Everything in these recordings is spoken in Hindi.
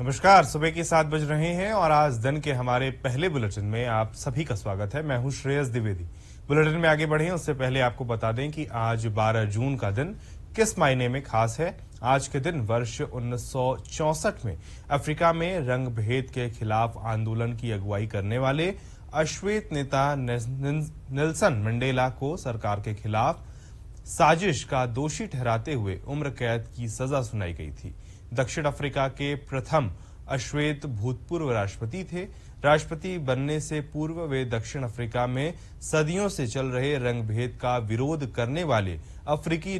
नमस्कार सुबह के सात बज रहे हैं और आज दिन के हमारे पहले बुलेटिन में आप सभी का स्वागत है मैं हूं श्रेयस द्विवेदी बुलेटिन में आगे बढ़े उससे पहले आपको बता दें कि आज 12 जून का दिन किस मायने में खास है आज के दिन वर्ष 1964 में अफ्रीका में रंग भेद के खिलाफ आंदोलन की अगुवाई करने वाले अश्वेत नेता नेल्सन मंडेला को सरकार के खिलाफ साजिश का दोषी ठहराते हुए उम्र कैद की सजा सुनाई गई थी दक्षिण अफ्रीका के प्रथम अश्वेत भूतपूर्व राष्ट्रपति थे राष्ट्रपति बनने से पूर्व वे दक्षिण अफ्रीका में सदियों से चल रहे रंगभेद का विरोध करने वाले अफ्रीकी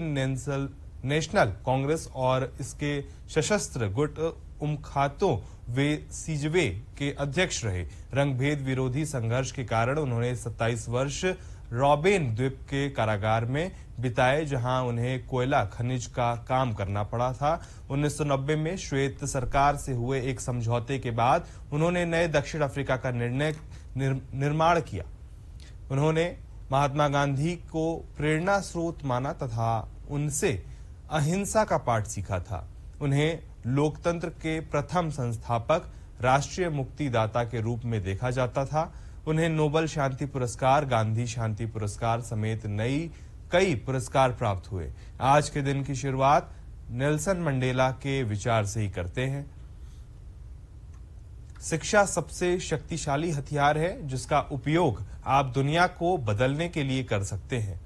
नेशनल कांग्रेस और इसके सशस्त्र गुट उमखातो वे सीजवे के अध्यक्ष रहे रंगभेद विरोधी संघर्ष के कारण उन्होंने 27 वर्ष रॉबेन द्वीप के कारागार में बिताए जहां उन्हें कोयला खनिज का काम करना पड़ा था 1990 में श्वेत सरकार से हुए एक समझौते के बाद उन्होंने नए दक्षिण अफ्रीका का निर्णय निर, निर्माण किया उन्होंने महात्मा गांधी को प्रेरणा स्रोत माना तथा उनसे अहिंसा का पाठ सीखा था उन्हें लोकतंत्र के प्रथम संस्थापक राष्ट्रीय मुक्तिदाता के रूप में देखा जाता था उन्हें नोबल शांति पुरस्कार गांधी शांति पुरस्कार समेत नई कई पुरस्कार प्राप्त हुए आज के दिन की शुरुआत नेल्सन मंडेला के विचार से ही करते हैं शिक्षा सबसे शक्तिशाली हथियार है जिसका उपयोग आप दुनिया को बदलने के लिए कर सकते हैं